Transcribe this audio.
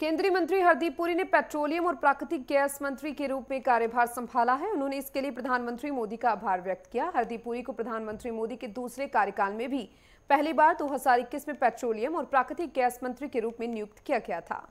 केंद्रीय मंत्री हरदीप पुरी ने पेट्रोलियम और प्राकृतिक गैस मंत्री के रूप में कार्यभार संभाला है उन्होंने इसके लिए प्रधानमंत्री मोदी का आभार व्यक्त किया हरदीप पुरी को प्रधानमंत्री मोदी के दूसरे कार्यकाल में भी पहली बार दो में पेट्रोलियम और प्राकृतिक गैस मंत्री के रूप में नियुक्त किया गया था